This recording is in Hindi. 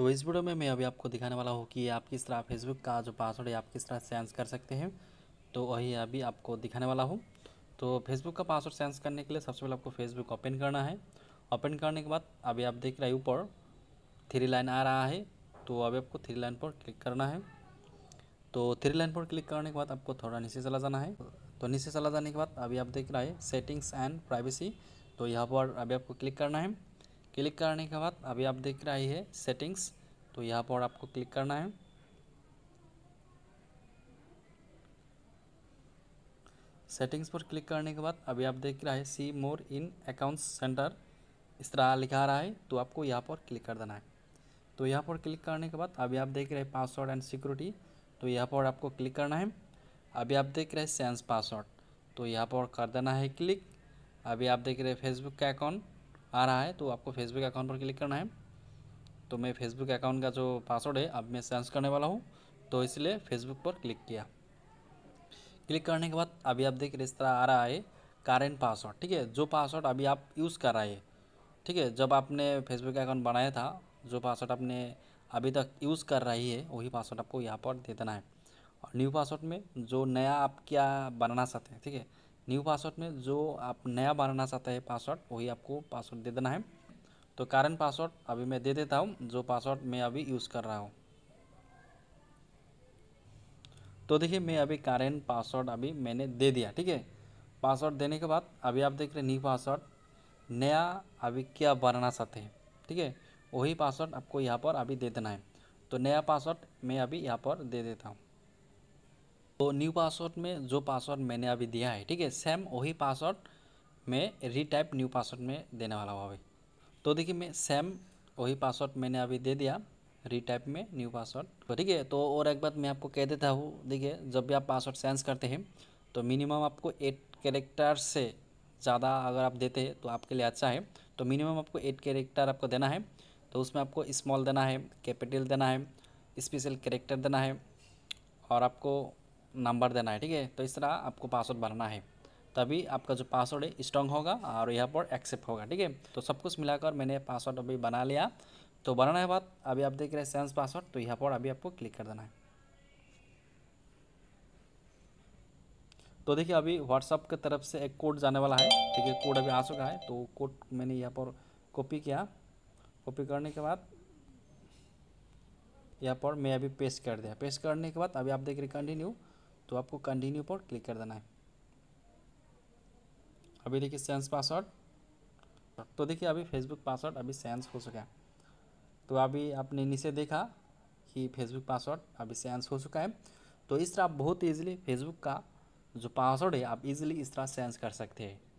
तो इस वीडियो में मैं अभी आपको दिखाने वाला हूँ कि आप किस तरह फेसबुक का जो पासवर्ड है आप किस तरह चेंज कर सकते हैं तो वही अभी आपको दिखाने वाला हूँ तो फेसबुक का पासवर्ड चेंज करने के लिए सबसे पहले आपको फेसबुक ओपन करना है ओपन करने के बाद अभी आप देख रहे हैं ऊपर थ्री लाइन आ रहा है तो अभी आपको थ्री लाइन पर क्लिक करना है तो थ्री लाइन पर क्लिक करने के बाद आपको थोड़ा नीचे चला जाना है तो नीचे चला जाने के बाद अभी आप देख रहे हैं सेटिंग्स एंड प्राइवेसी तो यहाँ पर अभी आपको क्लिक करना है क्लिक करने के बाद अभी आप देख रहे है सेटिंग्स तो यहाँ पर आपको क्लिक करना है सेटिंग्स पर क्लिक करने के बाद अभी आप देख रहे हैं सी मोर इन अकाउंट्स सेंटर इस तरह लिखा रहा है तो आपको यहाँ पर क्लिक कर देना है तो यहाँ पर क्लिक करने के बाद अभी आप देख रहे हैं पासवर्ड एंड सिक्योरिटी तो यहाँ पर आपको क्लिक करना है अभी आप देख रहे हैं सेंस पासवर्ड तो यहाँ पर कर देना है क्लिक अभी आप देख रहे हैं फेसबुक का अकाउंट आ रहा है तो आपको फेसबुक अकाउंट पर क्लिक करना है तो मैं फेसबुक अकाउंट का जो पासवर्ड है अब मैं चेंज करने वाला हूँ तो इसलिए फेसबुक पर क्लिक किया क्लिक करने के बाद अभी आप देख इस तरह आ रहा है कारेंट पासवर्ड ठीक है जो पासवर्ड अभी आप यूज़ कर रहे हैं ठीक है जब आपने फेसबुक अकाउंट बनाया था जो पासवर्ड आपने अभी तक यूज़ कर रही है वही पासवर्ड आपको यहाँ पर दे देना है और न्यू पासवर्ड में जो नया आप क्या बनाना चाहते हैं ठीक है न्यू पासवर्ड में जो आप नया बनाना चाहते हैं पासवर्ड वही आपको पासवर्ड दे देना है तो कारण पासवर्ड अभी मैं दे देता हूँ जो पासवर्ड मैं अभी यूज़ कर रहा हूँ तो देखिए मैं अभी कारण पासवर्ड अभी मैंने दे दिया ठीक है पासवर्ड देने के बाद अभी आप देख रहे न्यू पासवर्ड नया अभी क्या बनाना चाहते हैं ठीक है वही पासवर्ड आपको यहाँ पर अभी दे देना है तो नया पासवर्ड मैं अभी यहाँ पर दे देता हूँ तो न्यू पासवर्ड में जो पासवर्ड मैंने अभी दिया है ठीक है सेम वही पासवर्ड में रीटाइप न्यू पासवर्ड में देने वाला हूँ अभी तो देखिए मैं सेम वही पासवर्ड मैंने अभी दे दिया रीटाइप में न्यू पासवर्ड तो ठीक है तो और एक बात मैं आपको कह देता हूँ देखिए जब भी आप पासवर्ड चेंज करते हैं तो मिनिमम आपको एट कैरेक्टर से ज़्यादा अगर आप देते हैं तो आपके लिए अच्छा है तो मिनिमम आपको एट कैरेक्टर आपको देना है तो उसमें आपको स्मॉल देना है कैपिटल देना है स्पेशल कैरेक्टर देना है और आपको नंबर देना है ठीक है तो इस तरह आपको पासवर्ड बनाना है तभी आपका जो पासवर्ड है स्ट्रॉन्ग होगा और यहाँ पर एक्सेप्ट होगा ठीक है तो सब कुछ मिलाकर मैंने पासवर्ड अभी बना लिया तो बनाने के बाद अभी आप देख रहे हैं सेंस पासवर्ड तो यहाँ पर अभी आपको क्लिक कर देना है तो देखिए अभी व्हाट्सअप की तरफ से एक कोड जाने वाला है ठीक है कोड अभी आ चुका है तो कोड मैंने यहाँ पर कॉपी किया कॉपी करने के बाद यहाँ पर मैं अभी पेस्ट कर दिया पेस्ट करने के बाद अभी आप देख रहे कंटिन्यू तो आपको कंटिन्यू पर क्लिक कर देना है अभी देखिए सेंस पासवर्ड तो देखिए अभी फेसबुक पासवर्ड अभी सेंस हो चुका है तो अभी आपने नीचे देखा कि फेसबुक पासवर्ड अभी सेंस हो चुका है तो इस तरह आप बहुत ईजिली फेसबुक का जो पासवर्ड है आप इजीली इस तरह सेंस कर सकते हैं